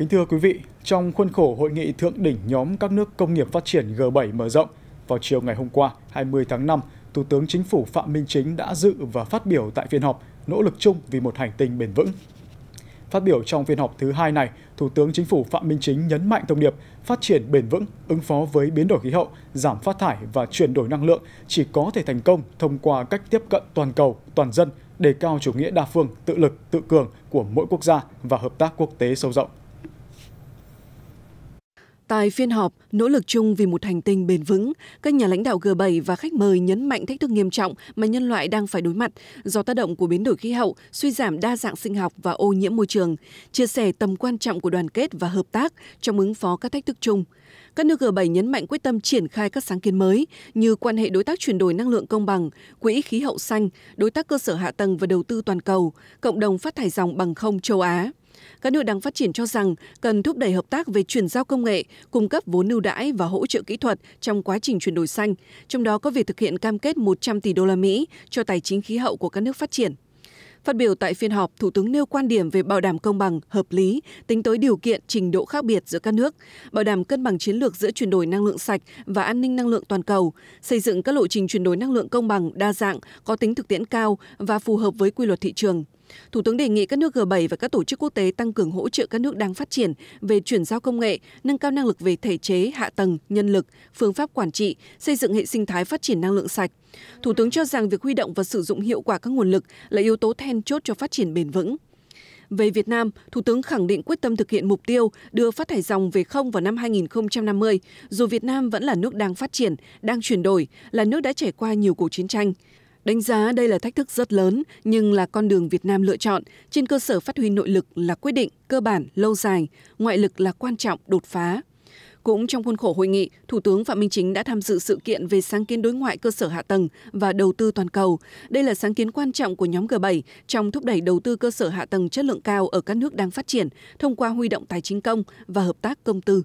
Kính thưa quý vị, trong khuôn khổ hội nghị thượng đỉnh nhóm các nước công nghiệp phát triển G7 mở rộng, vào chiều ngày hôm qua, 20 tháng 5, Thủ tướng Chính phủ Phạm Minh Chính đã dự và phát biểu tại phiên họp Nỗ lực chung vì một hành tinh bền vững. Phát biểu trong phiên họp thứ hai này, Thủ tướng Chính phủ Phạm Minh Chính nhấn mạnh thông điệp phát triển bền vững, ứng phó với biến đổi khí hậu, giảm phát thải và chuyển đổi năng lượng chỉ có thể thành công thông qua cách tiếp cận toàn cầu, toàn dân, đề cao chủ nghĩa đa phương, tự lực, tự cường của mỗi quốc gia và hợp tác quốc tế sâu rộng. Tại phiên họp, nỗ lực chung vì một hành tinh bền vững, các nhà lãnh đạo G7 và khách mời nhấn mạnh thách thức nghiêm trọng mà nhân loại đang phải đối mặt do tác động của biến đổi khí hậu, suy giảm đa dạng sinh học và ô nhiễm môi trường, chia sẻ tầm quan trọng của đoàn kết và hợp tác trong ứng phó các thách thức chung. Các nước G7 nhấn mạnh quyết tâm triển khai các sáng kiến mới như quan hệ đối tác chuyển đổi năng lượng công bằng, quỹ khí hậu xanh, đối tác cơ sở hạ tầng và đầu tư toàn cầu, cộng đồng phát thải ròng bằng không châu Á. Các nước đang phát triển cho rằng cần thúc đẩy hợp tác về chuyển giao công nghệ, cung cấp vốn ưu đãi và hỗ trợ kỹ thuật trong quá trình chuyển đổi xanh, trong đó có việc thực hiện cam kết 100 tỷ đô la Mỹ cho tài chính khí hậu của các nước phát triển. Phát biểu tại phiên họp, Thủ tướng nêu quan điểm về bảo đảm công bằng, hợp lý, tính tới điều kiện, trình độ khác biệt giữa các nước, bảo đảm cân bằng chiến lược giữa chuyển đổi năng lượng sạch và an ninh năng lượng toàn cầu, xây dựng các lộ trình chuyển đổi năng lượng công bằng, đa dạng, có tính thực tiễn cao và phù hợp với quy luật thị trường. Thủ tướng đề nghị các nước G7 và các tổ chức quốc tế tăng cường hỗ trợ các nước đang phát triển về chuyển giao công nghệ, nâng cao năng lực về thể chế, hạ tầng, nhân lực, phương pháp quản trị, xây dựng hệ sinh thái phát triển năng lượng sạch. Thủ tướng cho rằng việc huy động và sử dụng hiệu quả các nguồn lực là yếu tố then chốt cho phát triển bền vững. Về Việt Nam, Thủ tướng khẳng định quyết tâm thực hiện mục tiêu đưa phát thải dòng về không vào năm 2050, dù Việt Nam vẫn là nước đang phát triển, đang chuyển đổi, là nước đã trải qua nhiều cuộc chiến tranh. Đánh giá đây là thách thức rất lớn nhưng là con đường Việt Nam lựa chọn trên cơ sở phát huy nội lực là quyết định, cơ bản, lâu dài, ngoại lực là quan trọng, đột phá. Cũng trong khuôn khổ hội nghị, Thủ tướng Phạm Minh Chính đã tham dự sự kiện về sáng kiến đối ngoại cơ sở hạ tầng và đầu tư toàn cầu. Đây là sáng kiến quan trọng của nhóm G7 trong thúc đẩy đầu tư cơ sở hạ tầng chất lượng cao ở các nước đang phát triển thông qua huy động tài chính công và hợp tác công tư.